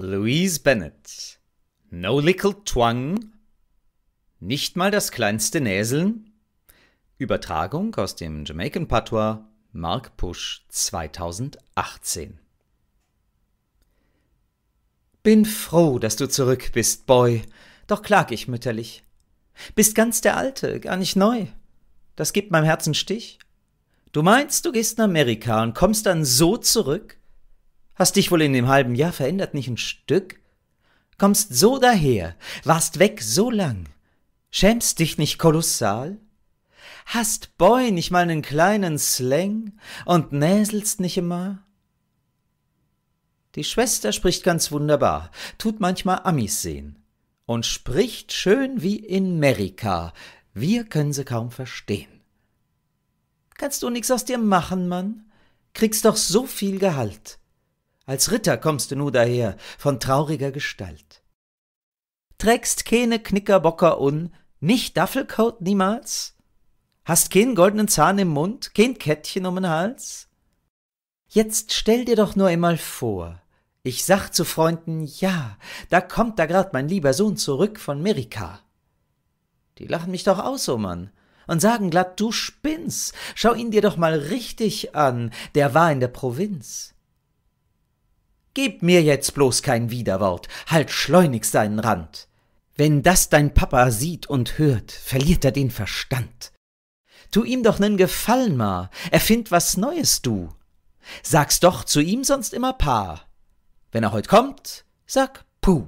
Louise Bennett. No little Twang. Nicht mal das kleinste Näseln. Übertragung aus dem Jamaican Patois Mark Push 2018. Bin froh, dass du zurück bist, Boy, doch klag ich mütterlich. Bist ganz der Alte, gar nicht neu. Das gibt meinem Herzen Stich. Du meinst, du gehst nach Amerika und kommst dann so zurück? Hast dich wohl in dem halben Jahr verändert, nicht ein Stück? Kommst so daher, warst weg so lang, schämst dich nicht kolossal? Hast Boy nicht mal nen kleinen Slang und näselst nicht immer? Die Schwester spricht ganz wunderbar, tut manchmal Amis sehen und spricht schön wie in Merika. Wir können sie kaum verstehen. Kannst du nix aus dir machen, Mann? Kriegst doch so viel Gehalt. Als Ritter kommst du nu daher, von trauriger Gestalt. Trägst keine Knickerbocker un, nicht Duffelcoat niemals? Hast keinen goldenen Zahn im Mund, kein Kettchen um den Hals? Jetzt stell dir doch nur einmal vor, ich sag zu Freunden, ja, da kommt da grad mein lieber Sohn zurück von Amerika. Die lachen mich doch aus, oh Mann, und sagen glatt, du spinnst, schau ihn dir doch mal richtig an, der war in der Provinz. Gib mir jetzt bloß kein Widerwort, halt schleunigst deinen Rand. Wenn das dein Papa sieht und hört, verliert er den Verstand. Tu ihm doch nen Gefallen ma, erfind was Neues du. Sag's doch zu ihm sonst immer Pa. Wenn er heut kommt, sag Puh.